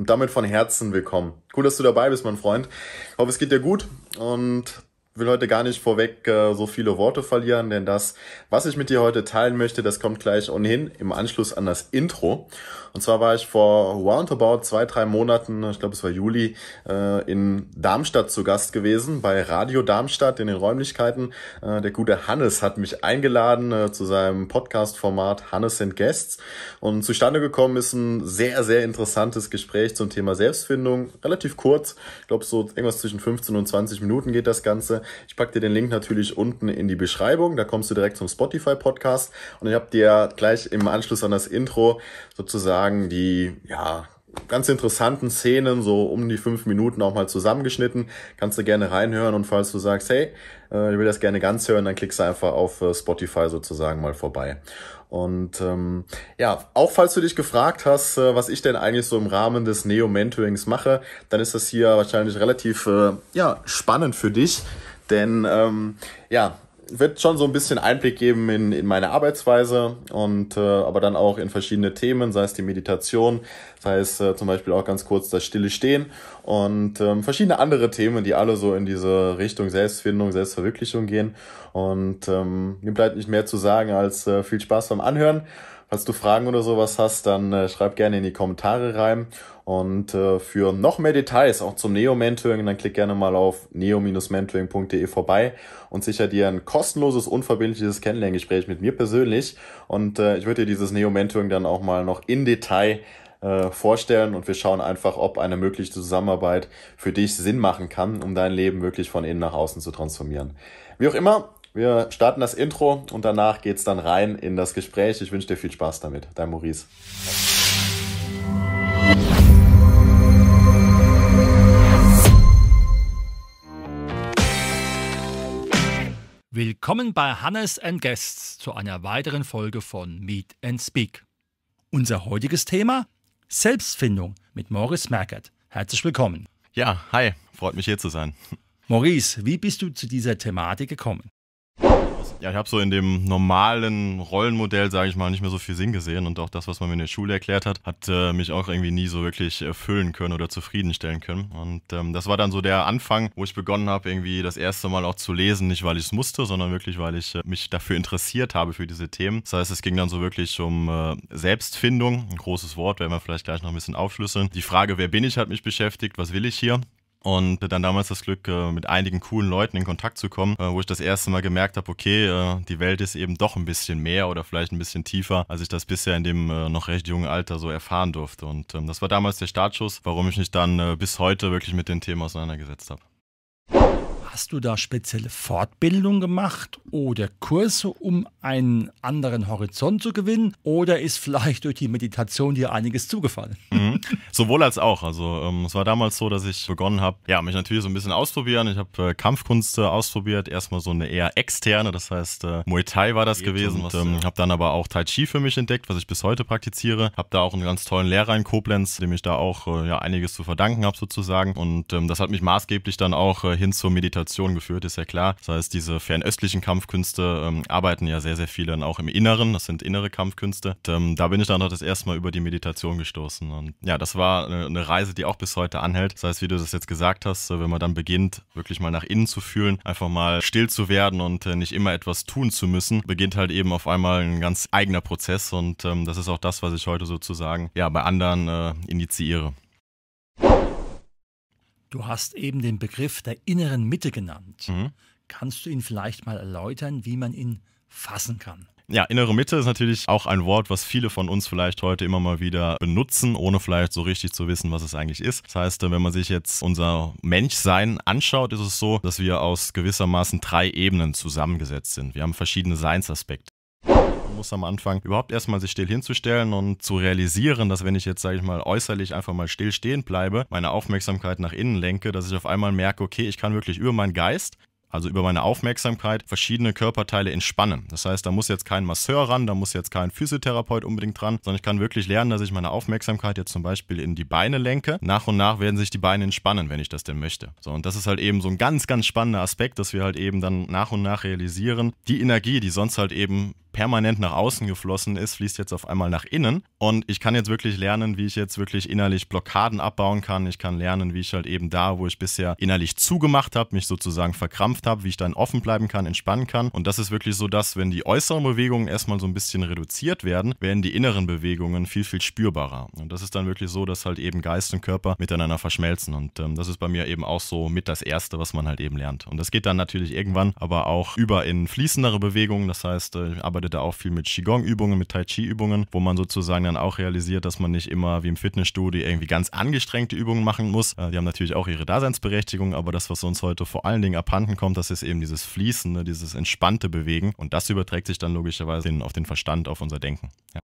Und damit von Herzen willkommen. Cool, dass du dabei bist, mein Freund. Ich hoffe, es geht dir gut und will heute gar nicht vorweg äh, so viele Worte verlieren, denn das, was ich mit dir heute teilen möchte, das kommt gleich ohnehin im Anschluss an das Intro. Und zwar war ich vor roundabout zwei, drei Monaten, ich glaube es war Juli, äh, in Darmstadt zu Gast gewesen, bei Radio Darmstadt in den Räumlichkeiten. Äh, der gute Hannes hat mich eingeladen äh, zu seinem Podcast-Format Hannes and Guests. Und zustande gekommen ist ein sehr, sehr interessantes Gespräch zum Thema Selbstfindung. Relativ kurz, ich glaube so irgendwas zwischen 15 und 20 Minuten geht das Ganze. Ich packe dir den Link natürlich unten in die Beschreibung. Da kommst du direkt zum Spotify-Podcast. Und ich habe dir gleich im Anschluss an das Intro sozusagen die, ja, ganz interessanten Szenen, so um die fünf Minuten auch mal zusammengeschnitten. Kannst du gerne reinhören und falls du sagst, hey, äh, ich will das gerne ganz hören, dann klickst du einfach auf äh, Spotify sozusagen mal vorbei. Und ähm, ja, auch falls du dich gefragt hast, äh, was ich denn eigentlich so im Rahmen des Neo-Mentorings mache, dann ist das hier wahrscheinlich relativ äh, ja, spannend für dich denn ähm, ja, wird schon so ein bisschen Einblick geben in, in meine Arbeitsweise und äh, aber dann auch in verschiedene Themen, sei es die Meditation, das heißt äh, zum Beispiel auch ganz kurz das stille Stehen und ähm, verschiedene andere Themen, die alle so in diese Richtung Selbstfindung, Selbstverwirklichung gehen. Und ähm, mir bleibt nicht mehr zu sagen als äh, viel Spaß beim Anhören. Falls du Fragen oder sowas hast, dann äh, schreib gerne in die Kommentare rein. Und äh, für noch mehr Details, auch zum Neo-Mentoring, dann klick gerne mal auf neo-mentoring.de vorbei und sicher dir ein kostenloses, unverbindliches Kennenlerngespräch mit mir persönlich. Und äh, ich würde dir dieses Neo-Mentoring dann auch mal noch in Detail äh, vorstellen und wir schauen einfach, ob eine mögliche Zusammenarbeit für dich Sinn machen kann, um dein Leben wirklich von innen nach außen zu transformieren. Wie auch immer, wir starten das Intro und danach geht es dann rein in das Gespräch. Ich wünsche dir viel Spaß damit. Dein Maurice. Willkommen bei Hannes and Guests zu einer weiteren Folge von Meet and Speak. Unser heutiges Thema Selbstfindung mit Maurice Merkert. Herzlich willkommen. Ja, hi, freut mich hier zu sein. Maurice, wie bist du zu dieser Thematik gekommen? Ja, ich habe so in dem normalen Rollenmodell, sage ich mal, nicht mehr so viel Sinn gesehen und auch das, was man mir in der Schule erklärt hat, hat äh, mich auch irgendwie nie so wirklich erfüllen können oder zufriedenstellen können. Und ähm, das war dann so der Anfang, wo ich begonnen habe, irgendwie das erste Mal auch zu lesen, nicht weil ich es musste, sondern wirklich, weil ich äh, mich dafür interessiert habe für diese Themen. Das heißt, es ging dann so wirklich um äh, Selbstfindung, ein großes Wort, werden wir vielleicht gleich noch ein bisschen aufschlüsseln. Die Frage, wer bin ich, hat mich beschäftigt, was will ich hier? und dann damals das Glück, äh, mit einigen coolen Leuten in Kontakt zu kommen, äh, wo ich das erste Mal gemerkt habe, okay, äh, die Welt ist eben doch ein bisschen mehr oder vielleicht ein bisschen tiefer, als ich das bisher in dem noch recht jungen Alter so erfahren durfte. Und ähm, das war damals der Startschuss, warum ich mich dann bis heute wirklich mit den Themen auseinandergesetzt habe. Hast du da spezielle Fortbildung gemacht oder Kurse, um einen anderen Horizont zu gewinnen? Oder ist vielleicht durch die Meditation dir einiges zugefallen? Mhm. Sowohl als auch. Also ähm, es war damals so, dass ich begonnen habe, ja, mich natürlich so ein bisschen ausprobieren. Ich habe äh, Kampfkunst äh, ausprobiert, erstmal so eine eher externe, das heißt äh, Muay Thai war das e gewesen. Was, ähm, ja. Habe dann aber auch Tai Chi für mich entdeckt, was ich bis heute praktiziere. Habe da auch einen ganz tollen Lehrer in Koblenz, dem ich da auch äh, ja, einiges zu verdanken habe sozusagen. Und ähm, das hat mich maßgeblich dann auch äh, hin zur Meditation Kommunikation geführt, ist ja klar. Das heißt, diese fernöstlichen Kampfkünste ähm, arbeiten ja sehr, sehr viele dann auch im Inneren. Das sind innere Kampfkünste. Und, ähm, da bin ich dann auch das erste Mal über die Meditation gestoßen. Und ja, das war eine, Reise, die auch bis heute anhält. Das heißt, wie du das jetzt gesagt hast, wenn man dann beginnt, wirklich mal nach innen zu fühlen, einfach mal still zu werden und äh, nicht immer etwas tun zu müssen, beginnt halt eben auf einmal ein ganz eigener Prozess. Und ähm, das ist auch das, was ich heute sozusagen ja, bei anderen äh, initiiere. Du hast eben den Begriff der inneren Mitte genannt. Mhm. Kannst du ihn vielleicht mal erläutern, wie man ihn fassen kann? Ja, innere Mitte ist natürlich auch ein Wort, was viele von uns vielleicht heute immer mal wieder benutzen, ohne vielleicht so richtig zu wissen, was es eigentlich ist. Das heißt, wenn man sich jetzt unser Menschsein anschaut, ist es so, dass wir aus gewissermaßen drei Ebenen zusammengesetzt sind. Wir haben verschiedene Seinsaspekte muss am Anfang, überhaupt erstmal sich still hinzustellen und zu realisieren, dass wenn ich jetzt, sage ich mal, äußerlich einfach mal still stehen bleibe, meine Aufmerksamkeit nach innen lenke, dass ich auf einmal merke, okay, ich kann wirklich über meinen Geist also über meine Aufmerksamkeit, verschiedene Körperteile entspannen. Das heißt, da muss jetzt kein Masseur ran, da muss jetzt kein Physiotherapeut unbedingt dran, sondern ich kann wirklich lernen, dass ich meine Aufmerksamkeit jetzt zum Beispiel in die Beine lenke. Nach und nach werden sich die Beine entspannen, wenn ich das denn möchte. So, und das ist halt eben so ein ganz, ganz spannender Aspekt, dass wir halt eben dann nach und nach realisieren, die Energie, die sonst halt eben permanent nach außen geflossen ist, fließt jetzt auf einmal nach innen. Und ich kann jetzt wirklich lernen, wie ich jetzt wirklich innerlich Blockaden abbauen kann. Ich kann lernen, wie ich halt eben da, wo ich bisher innerlich zugemacht habe, mich sozusagen verkrampft habe, wie ich dann offen bleiben kann, entspannen kann. Und das ist wirklich so, dass wenn die äußeren Bewegungen erstmal so ein bisschen reduziert werden, werden die inneren Bewegungen viel, viel spürbarer. Und das ist dann wirklich so, dass halt eben Geist und Körper miteinander verschmelzen. Und ähm, das ist bei mir eben auch so mit das Erste, was man halt eben lernt. Und das geht dann natürlich irgendwann aber auch über in fließendere Bewegungen. Das heißt, äh, aber arbeitet da auch viel mit Qigong-Übungen, mit Tai Chi-Übungen, wo man sozusagen dann auch realisiert, dass man nicht immer wie im Fitnessstudio irgendwie ganz angestrengte Übungen machen muss. Äh, die haben natürlich auch ihre Daseinsberechtigung, aber das, was uns heute vor allen Dingen abhanden kommt, das ist eben dieses Fließende, ne, dieses entspannte Bewegen. Und das überträgt sich dann logischerweise auf den Verstand, auf unser Denken. Ja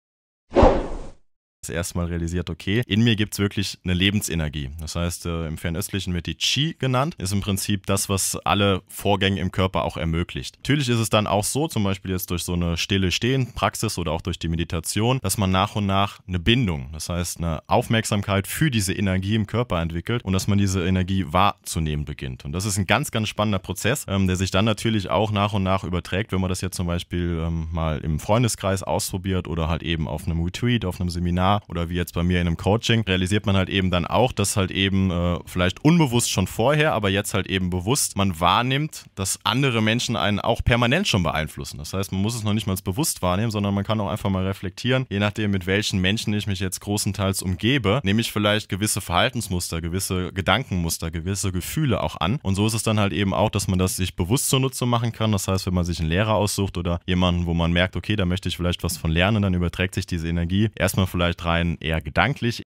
zuerst mal realisiert, okay, in mir gibt es wirklich eine Lebensenergie. Das heißt, äh, im Fernöstlichen wird die Qi genannt, ist im Prinzip das, was alle Vorgänge im Körper auch ermöglicht. Natürlich ist es dann auch so, zum Beispiel jetzt durch so eine stille Stehen-Praxis oder auch durch die Meditation, dass man nach und nach eine Bindung, das heißt eine Aufmerksamkeit für diese Energie im Körper entwickelt und dass man diese Energie wahrzunehmen beginnt. Und das ist ein ganz, ganz spannender Prozess, ähm, der sich dann natürlich auch nach und nach überträgt, wenn man das jetzt zum Beispiel ähm, mal im Freundeskreis ausprobiert oder halt eben auf einem Retreat, auf einem Seminar Seminar oder wie jetzt bei mir in einem Coaching, realisiert man halt eben dann auch, dass halt eben äh, vielleicht unbewusst schon vorher, aber jetzt halt eben bewusst, man wahrnimmt, dass andere Menschen einen auch permanent schon beeinflussen. Das heißt, man muss es noch nicht mal bewusst wahrnehmen, sondern man kann auch einfach mal reflektieren, je nachdem, mit welchen Menschen ich mich jetzt großenteils umgebe, nehme ich vielleicht gewisse Verhaltensmuster, gewisse Gedankenmuster, gewisse Gefühle auch an. Und so ist es dann halt eben auch, dass man das sich bewusst zunutze machen kann. Das heißt, wenn man sich einen Lehrer aussucht oder jemanden, wo man merkt, okay, da möchte ich vielleicht was von lernen, dann überträgt sich diese Energie erstmal vielleicht rein, eher gedanklich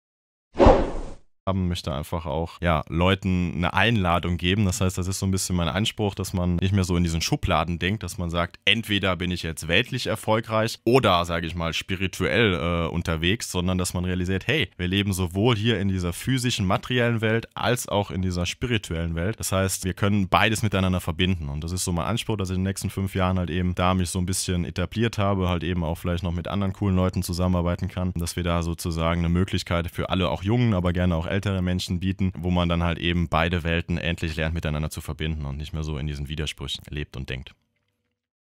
haben, möchte einfach auch ja, Leuten eine Einladung geben. Das heißt, das ist so ein bisschen mein Anspruch, dass man nicht mehr so in diesen Schubladen denkt, dass man sagt, entweder bin ich jetzt weltlich erfolgreich oder, sage ich mal, spirituell äh, unterwegs, sondern dass man realisiert, hey, wir leben sowohl hier in dieser physischen, materiellen Welt als auch in dieser spirituellen Welt. Das heißt, wir können beides miteinander verbinden. Und das ist so mein Anspruch, dass ich in den nächsten fünf Jahren halt eben da mich so ein bisschen etabliert habe, halt eben auch vielleicht noch mit anderen coolen Leuten zusammenarbeiten kann, dass wir da sozusagen eine Möglichkeit für alle, auch Jungen, aber gerne auch Eltern, ältere Menschen bieten, wo man dann halt eben beide Welten endlich lernt miteinander zu verbinden und nicht mehr so in diesen Widersprüchen lebt und denkt.